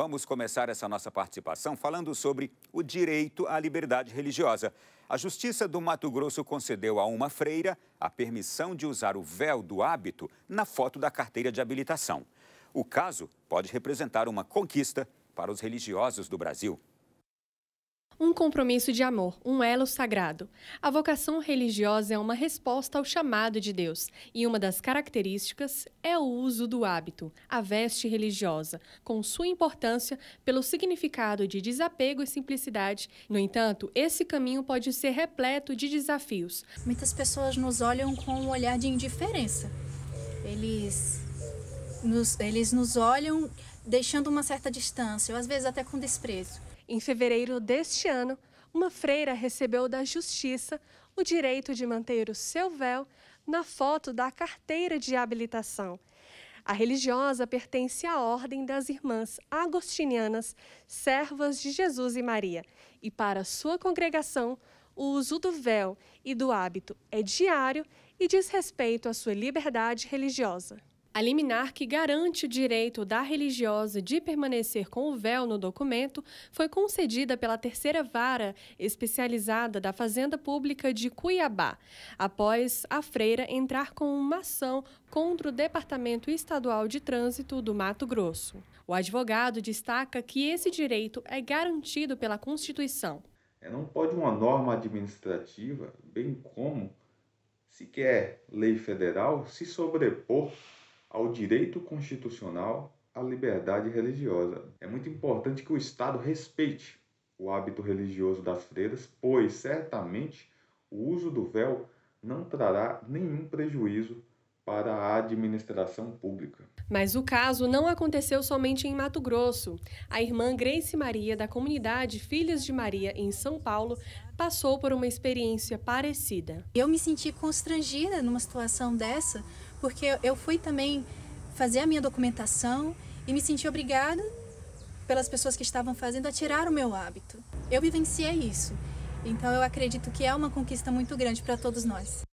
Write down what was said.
vamos começar essa nossa participação falando sobre o direito à liberdade religiosa. A Justiça do Mato Grosso concedeu a uma freira a permissão de usar o véu do hábito na foto da carteira de habilitação. O caso pode representar uma conquista para os religiosos do Brasil. Um compromisso de amor, um elo sagrado. A vocação religiosa é uma resposta ao chamado de Deus, e uma das características é o uso do hábito, a veste religiosa, com sua importância pelo significado de desapego e simplicidade. No entanto, esse caminho pode ser repleto de desafios. Muitas pessoas nos olham com um olhar de indiferença. Eles nos, eles nos olham deixando uma certa distância, ou às vezes até com desprezo. Em fevereiro deste ano, uma freira recebeu da Justiça o direito de manter o seu véu na foto da carteira de habilitação. A religiosa pertence à Ordem das Irmãs Agostinianas, Servas de Jesus e Maria, e para sua congregação, o uso do véu e do hábito é diário e diz respeito à sua liberdade religiosa. A liminar que garante o direito da religiosa de permanecer com o véu no documento foi concedida pela terceira vara especializada da Fazenda Pública de Cuiabá, após a freira entrar com uma ação contra o Departamento Estadual de Trânsito do Mato Grosso. O advogado destaca que esse direito é garantido pela Constituição. É, não pode uma norma administrativa, bem como sequer lei federal, se sobrepor ao direito constitucional à liberdade religiosa. É muito importante que o Estado respeite o hábito religioso das freiras, pois certamente o uso do véu não trará nenhum prejuízo para a administração pública. Mas o caso não aconteceu somente em Mato Grosso. A irmã Grace Maria, da comunidade Filhas de Maria, em São Paulo, passou por uma experiência parecida. Eu me senti constrangida numa situação dessa porque eu fui também fazer a minha documentação e me senti obrigada pelas pessoas que estavam fazendo a tirar o meu hábito. Eu vivenciei isso. Então eu acredito que é uma conquista muito grande para todos nós.